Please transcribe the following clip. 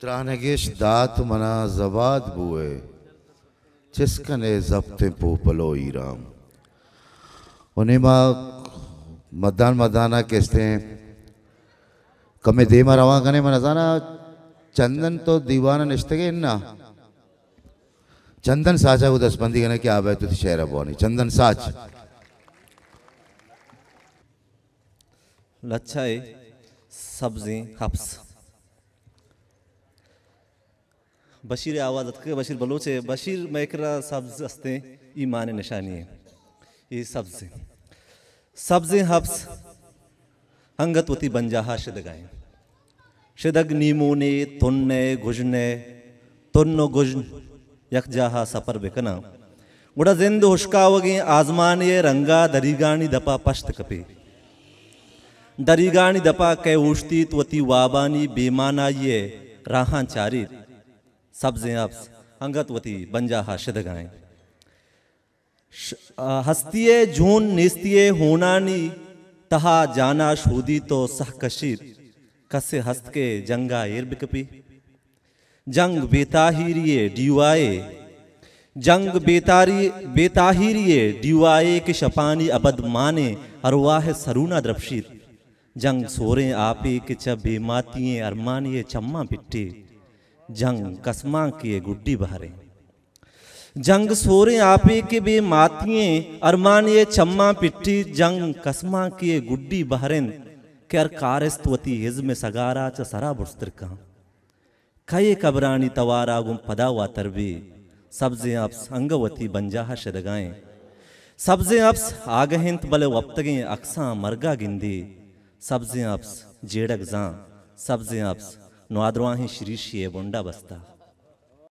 त्रानगेश दात मना जबाद बुए चिस्कने जब्ते पोपलो ईराम उन्हें माँ मदान मदाना कहते हैं कमे दे मा रवा कने मनाजाना चंदन तो दीवाना निश्ते के ना चंदन साचा को दसबंदी कने क्या आवे तुझे तो शहर बोनी चंदन साच लच्छाई सब्जी हब्स बशीर आवाज़ अतक बशीर बलोच है बशीर मैकरा सब्ज हस्ते ईमान निशानी है ये सब्ज सब्ज हब्स वती बंजाहा शदगाएँ शदग ने तुन्ने घुजने तुन्नो गुजन यकजाहा सफर बेकना उड़ा जिंद हुशकावगे आजमान ये रंगा दरीगानी दपा पश्त कपे दरीगानी दपा कै उश्ती त्वती वाबानी बेमाना ये राहां चारित सब्ज़ें अब्स अंगतवती बंजा हाशद गाएं हस्तिये झून निस्तिये होनानी तहा जाना शूदी तो सहकशीर कसे हस्त के जंगा इर्ब कपी जंग बेताहिरिये डीवाए जंग बेतारी बेताहिरिये डीवाए के शपानी अबद माने अरवाह सरुना द्रपशीर जंग सोरे आपे के च बेमातिये अरमानिये चम्मा पिट्टी जंग कसमा किए गुड्डी बहरे जंग सोरे आपे के बे माथिए अरमान ये चम्मा पिट्टी जंग कसमा किए गुड्डी बहरेन कर कारस्तवती में सगारा च सरा बुस्तर कहाँ खये कबरानी तवारा गुम पदावा तरबी सब्जे आप संगवती बंजाह शदगाएं सब्जे आप आगहिंत बले वप्तगे अक्सा मरगा गिंदी सब्जे आप जेड़क जा सब्जे आप नो ही श्रीशी है बोंडा बसता